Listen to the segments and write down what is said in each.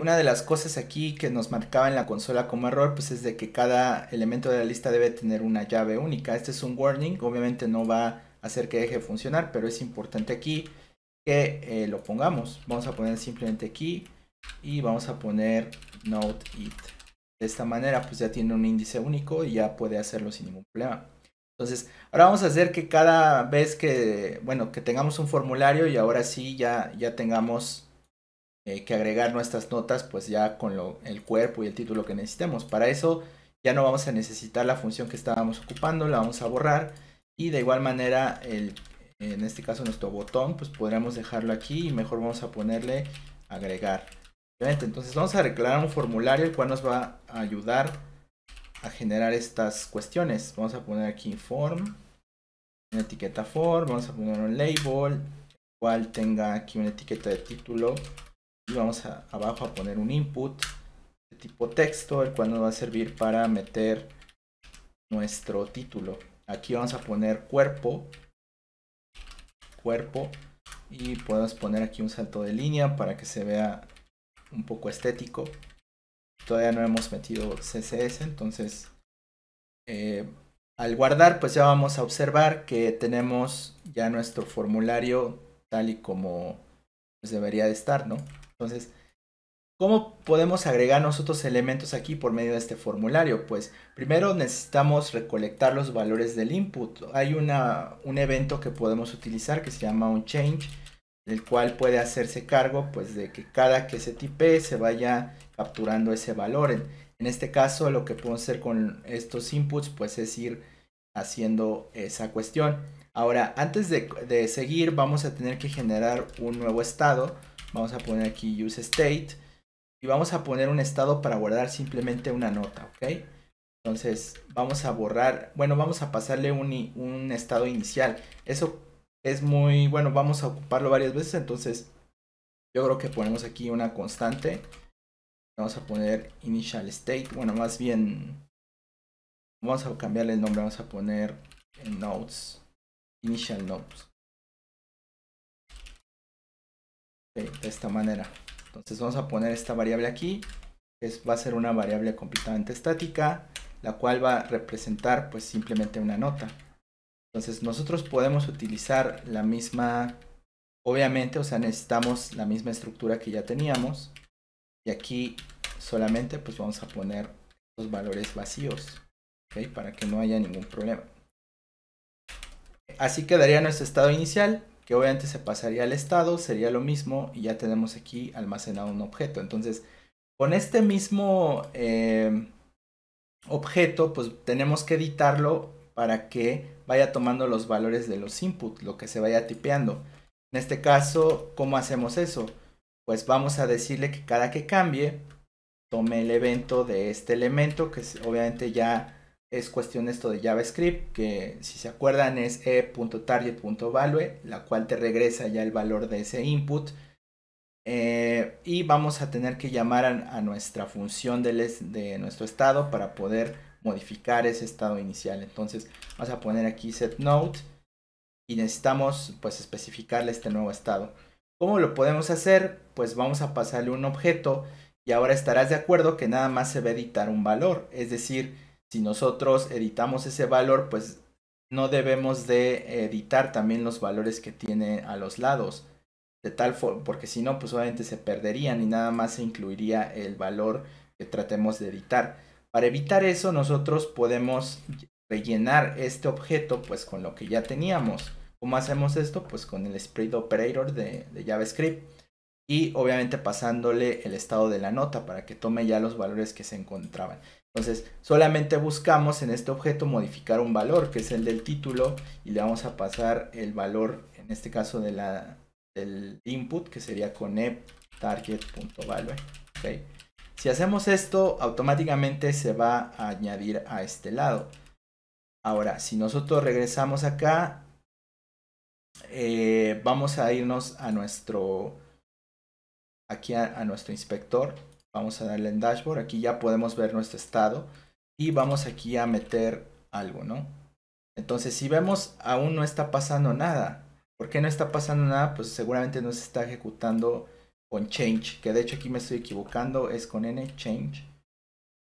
una de las cosas aquí que nos marcaba en la consola como error, pues es de que cada elemento de la lista debe tener una llave única. Este es un warning, obviamente no va a hacer que deje de funcionar, pero es importante aquí que eh, lo pongamos. Vamos a poner simplemente aquí y vamos a poner note it. De esta manera, pues ya tiene un índice único y ya puede hacerlo sin ningún problema. Entonces, ahora vamos a hacer que cada vez que, bueno, que tengamos un formulario y ahora sí ya, ya tengamos eh, que agregar nuestras notas pues ya con lo, el cuerpo y el título que necesitemos. Para eso ya no vamos a necesitar la función que estábamos ocupando, la vamos a borrar y de igual manera el, en este caso nuestro botón pues podríamos dejarlo aquí y mejor vamos a ponerle agregar. Entonces vamos a declarar un formulario el cual nos va a ayudar a generar estas cuestiones. Vamos a poner aquí form, una etiqueta form, vamos a poner un label, el cual tenga aquí una etiqueta de título y vamos abajo a poner un input de tipo texto, el cual nos va a servir para meter nuestro título. Aquí vamos a poner cuerpo, cuerpo, y podemos poner aquí un salto de línea para que se vea un poco estético. Todavía no hemos metido CSS, entonces eh, al guardar pues ya vamos a observar que tenemos ya nuestro formulario tal y como pues, debería de estar, ¿no? Entonces, ¿cómo podemos agregar nosotros elementos aquí por medio de este formulario? Pues primero necesitamos recolectar los valores del input. Hay una, un evento que podemos utilizar que se llama un change, el cual puede hacerse cargo pues de que cada que se tipee se vaya capturando ese valor. En, en este caso lo que podemos hacer con estos inputs pues es ir haciendo esa cuestión. Ahora, antes de, de seguir vamos a tener que generar un nuevo estado Vamos a poner aquí use state. Y vamos a poner un estado para guardar simplemente una nota, ¿ok? Entonces vamos a borrar, bueno, vamos a pasarle un, un estado inicial. Eso es muy, bueno, vamos a ocuparlo varias veces, entonces yo creo que ponemos aquí una constante. Vamos a poner initial state, bueno, más bien, vamos a cambiarle el nombre, vamos a poner notes, initial notes. de, esta manera. Entonces vamos a poner esta variable aquí, es, va a ser una variable completamente estática, la cual va a representar pues simplemente una nota. Entonces nosotros podemos utilizar la misma, obviamente, o sea, necesitamos la misma estructura que ya teníamos. Y aquí solamente pues vamos a poner los valores vacíos, Para que no haya ningún problema. Así quedaría nuestro estado inicial que obviamente se pasaría al estado, sería lo mismo y ya tenemos aquí almacenado un objeto. Entonces, con este mismo em, objeto, pues tenemos que editarlo para que vaya tomando los valores de los inputs, lo que se vaya tipeando. En este caso, ¿cómo hacemos eso? Pues vamos a decirle que cada que cambie, tome el evento de este elemento, que obviamente ya es cuestión esto de JavaScript, que si se acuerdan es e.target.value, la cual te regresa ya el valor de ese input. Eh, y vamos a tener que llamar a, nuestra función de, nuestro estado para poder modificar ese estado inicial. Entonces vamos a poner aquí setNote y necesitamos pues especificarle este nuevo estado. ¿Cómo lo podemos hacer? Pues vamos a pasarle un objeto y ahora estarás de acuerdo que nada más se va a editar un valor. Es decir, si nosotros editamos ese valor, pues no debemos de editar también los valores que tiene a los lados. De tal forma, porque si no, pues obviamente se perderían y nada más se incluiría el valor que tratemos de editar. Para evitar eso, nosotros podemos rellenar este objeto pues con lo que ya teníamos. ¿Cómo hacemos esto? Pues con el spread operator de JavaScript y obviamente pasándole el estado de la nota para que tome ya los valores que se encontraban. Entonces, solamente buscamos en este objeto modificar un valor, que es el del título, y le vamos a pasar el valor, en este caso de la, del input, que sería con target.value. Si hacemos esto, automáticamente se va a añadir a este lado. Ahora, si nosotros regresamos acá, eh, vamos a irnos a nuestro aquí a, nuestro inspector. Vamos a darle en dashboard. Aquí ya podemos ver nuestro estado. Y vamos aquí a meter algo, ¿no? Entonces, si vemos, aún no está pasando nada. ¿Por qué no está pasando nada? Pues seguramente no se está ejecutando con change. Que de hecho aquí me estoy equivocando. Es con n change.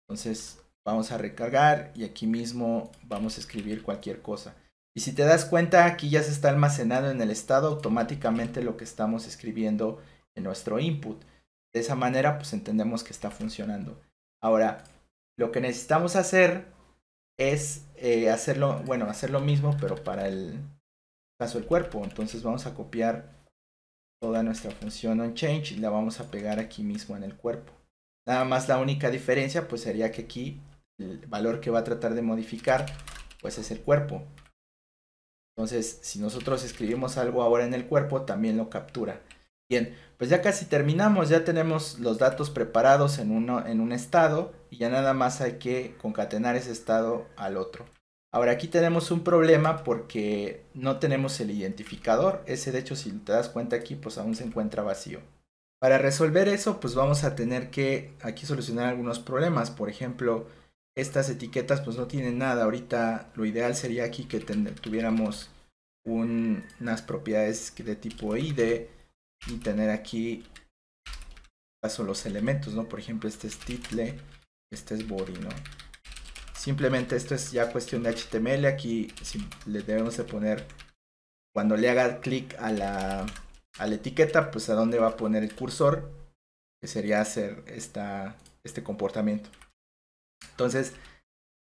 Entonces, vamos a recargar y aquí mismo vamos a escribir cualquier cosa. Y si te das cuenta, aquí ya se está almacenando en el estado automáticamente lo que estamos escribiendo en nuestro input. De esa manera, pues entendemos que está funcionando. Ahora, lo que necesitamos hacer es eh, hacerlo, bueno, hacer lo mismo, pero para el caso del cuerpo. Entonces vamos a copiar toda nuestra función onChange y la vamos a pegar aquí mismo en el cuerpo. Nada más la única diferencia pues sería que aquí el valor que va a tratar de modificar pues es el cuerpo. Entonces si nosotros escribimos algo ahora en el cuerpo también lo captura. Bien, pues ya casi terminamos, ya tenemos los datos preparados en, uno, en un estado y ya nada más hay que concatenar ese estado al otro. Ahora aquí tenemos un problema porque no tenemos el identificador, ese de hecho si te das cuenta aquí pues aún se encuentra vacío. Para resolver eso pues vamos a tener que aquí solucionar algunos problemas, por ejemplo estas etiquetas pues no tienen nada, ahorita lo ideal sería aquí que tuviéramos un, unas propiedades de tipo ID, y tener aquí paso los elementos, ¿no? Por ejemplo, este es title, este es body, ¿no? Simplemente esto es ya cuestión de HTML, aquí le debemos de poner, cuando le haga clic a la, a la etiqueta, pues a dónde va a poner el cursor, que sería hacer esta, este comportamiento. Entonces,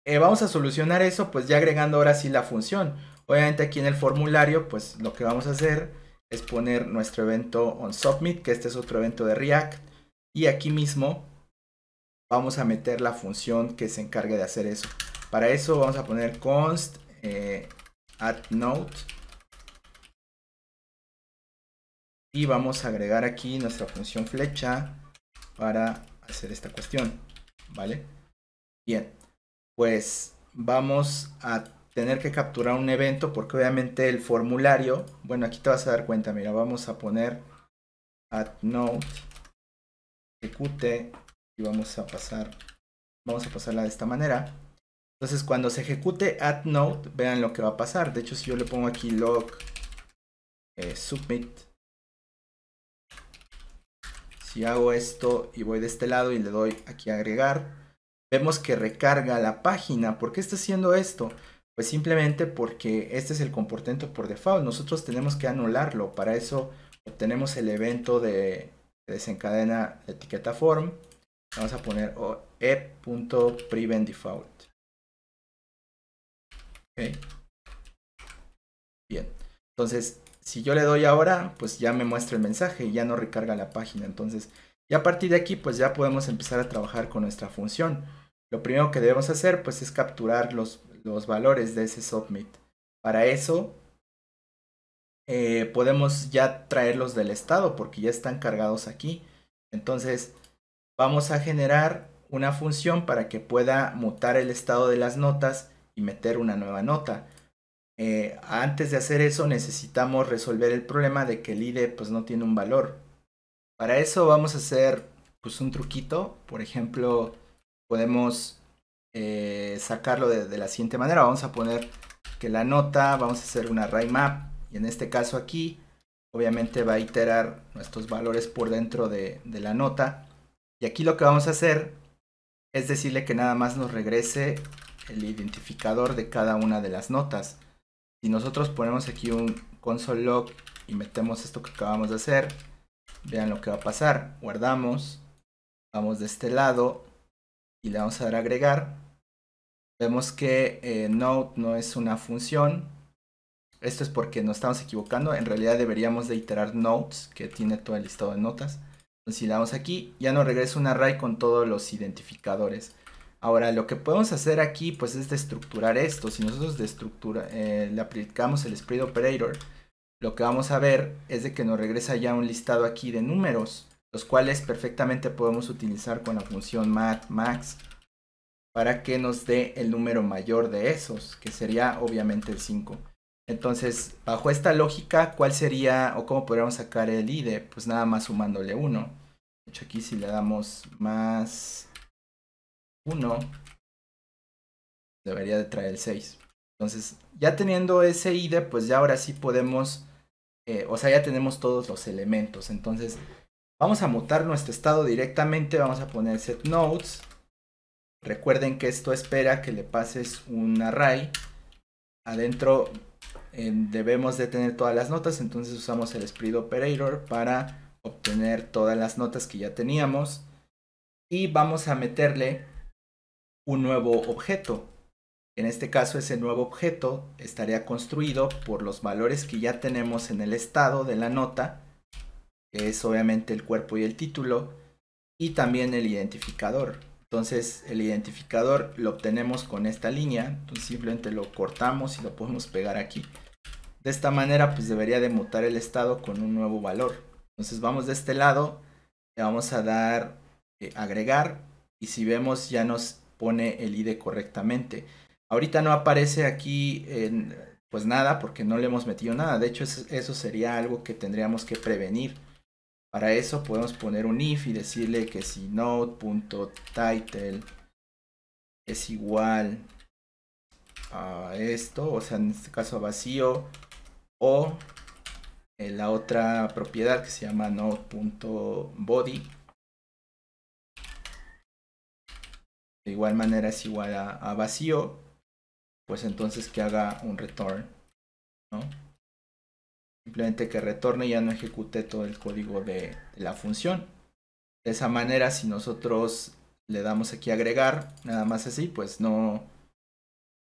eh, vamos a solucionar eso, pues ya agregando ahora sí la función. Obviamente aquí en el formulario, pues lo que vamos a hacer es poner nuestro evento on submit, que este es otro evento de React. Y aquí mismo vamos a meter la función que se encargue de hacer eso. Para eso vamos a poner const eh, Y vamos a agregar aquí nuestra función flecha para hacer esta cuestión. ¿Vale? Bien. Pues vamos a tener que capturar un evento porque obviamente el formulario, bueno, aquí te vas a dar cuenta, mira, vamos a poner add ejecute y vamos a pasar, vamos a pasarla de esta manera. Entonces cuando se ejecute add vean lo que va a pasar. De hecho, si yo le pongo aquí log eh, submit, si hago esto y voy de este lado y le doy aquí agregar, vemos que recarga la página. ¿Por qué está haciendo esto? Pues simplemente porque este es el comportamiento por default. Nosotros tenemos que anularlo. Para eso obtenemos el evento de desencadena la etiqueta form. Vamos a poner oh, e.preventDefault. Okay. Bien. Entonces, si yo le doy ahora, pues ya me muestra el mensaje y ya no recarga la página. Entonces, y a partir de aquí, pues ya podemos empezar a trabajar con nuestra función. Lo primero que debemos hacer, pues es capturar los, los valores de ese submit. Para eso eh, podemos ya traerlos del estado porque ya están cargados aquí. Entonces vamos a generar una función para que pueda mutar el estado de las notas y meter una nueva nota. Eh, antes de hacer eso necesitamos resolver el problema de que el ID pues, no tiene un valor. Para eso vamos a hacer pues, un truquito. Por ejemplo, podemos eh, sacarlo de, la siguiente manera. Vamos a poner que la nota, vamos a hacer una array map y en este caso aquí obviamente va a iterar nuestros valores por dentro de, la nota. Y aquí lo que vamos a hacer es decirle que nada más nos regrese el identificador de cada una de las notas. Si nosotros ponemos aquí un console log y metemos esto que acabamos de hacer, vean lo que va a pasar. Guardamos, vamos de este lado y le vamos a dar agregar Vemos que eh, note no es una función. Esto es porque nos estamos equivocando. En realidad deberíamos de iterar notes, que tiene todo el listado de notas. Entonces, si le damos aquí, ya nos regresa un array con todos los identificadores. Ahora, lo que podemos hacer aquí, pues, es destructurar esto. Si nosotros eh, le aplicamos el spread operator, lo que vamos a ver es de que nos regresa ya un listado aquí de números, los cuales perfectamente podemos utilizar con la función mat, max, para que nos dé el número mayor de esos, que sería obviamente el 5. Entonces, bajo esta lógica, ¿cuál sería o cómo podríamos sacar el ID? E? Pues nada más sumándole 1. De hecho, aquí si le damos más 1, debería de traer el 6. Entonces, ya teniendo ese ID, e, pues ya ahora sí podemos, eh, o sea, ya tenemos todos los elementos. Entonces, vamos a mutar nuestro estado directamente, vamos a poner set notes Recuerden que esto espera que le pases un array. Adentro debemos de tener todas las notas, entonces usamos el split operator para obtener todas las notas que ya teníamos. Y vamos a meterle un nuevo objeto. En este caso ese nuevo objeto estaría construido por los valores que ya tenemos en el estado de la nota, que es obviamente el cuerpo y el título, y también el identificador, entonces el identificador lo obtenemos con esta línea, entonces simplemente lo cortamos y lo podemos pegar aquí. De esta manera pues debería de mutar el estado con un nuevo valor. Entonces vamos de este lado, le vamos a dar eh, agregar y si vemos ya nos pone el ID correctamente. Ahorita no aparece aquí pues nada porque no le hemos metido nada, de hecho eso sería algo que tendríamos que prevenir. Para eso podemos poner un if y decirle que si node.title es igual a esto, o sea, en este caso vacío, o la otra propiedad que se llama node.body. De igual manera es igual a, a vacío, pues entonces que haga un return, ¿no? simplemente que retorne y ya no ejecute todo el código de, la función. De esa manera, si nosotros le damos aquí agregar, nada más así, pues no,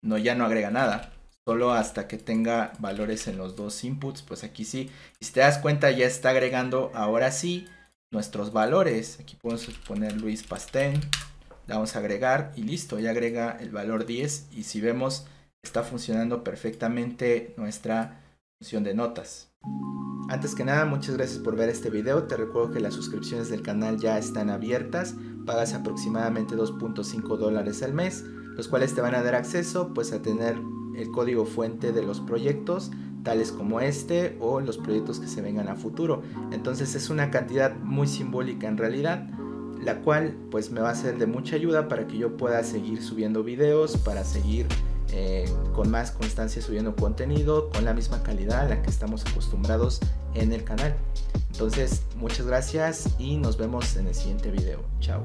no ya no agrega nada. Solo hasta que tenga valores en los dos inputs, pues aquí sí. Y si te das cuenta, ya está agregando ahora sí nuestros valores. Aquí podemos poner Luis Pastén, le vamos a agregar y listo, ya agrega el valor 10. Y si vemos, está funcionando perfectamente nuestra de notas. Antes que nada, muchas gracias por ver este video. Te recuerdo que las suscripciones del canal ya están abiertas. Pagas aproximadamente 2.5 dólares al mes, los cuales te van a dar acceso pues a tener el código fuente de los proyectos, tales como este o los proyectos que se vengan a futuro. Entonces es una cantidad muy simbólica en realidad, la cual pues me va a ser de mucha ayuda para que yo pueda seguir subiendo videos, para seguir eh, con más constancia subiendo contenido, con la misma calidad a la que estamos acostumbrados en el canal. Entonces, muchas gracias y nos vemos en el siguiente video. Chao.